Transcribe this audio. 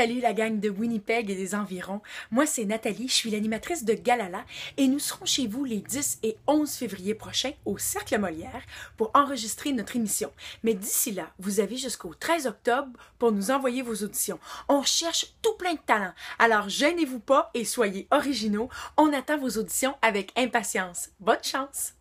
Salut la gang de Winnipeg et des environs. Moi, c'est Nathalie, je suis l'animatrice de Galala et nous serons chez vous les 10 et 11 février prochains au Cercle Molière pour enregistrer notre émission. Mais d'ici là, vous avez jusqu'au 13 octobre pour nous envoyer vos auditions. On cherche tout plein de talents. Alors, gênez-vous pas et soyez originaux. On attend vos auditions avec impatience. Bonne chance!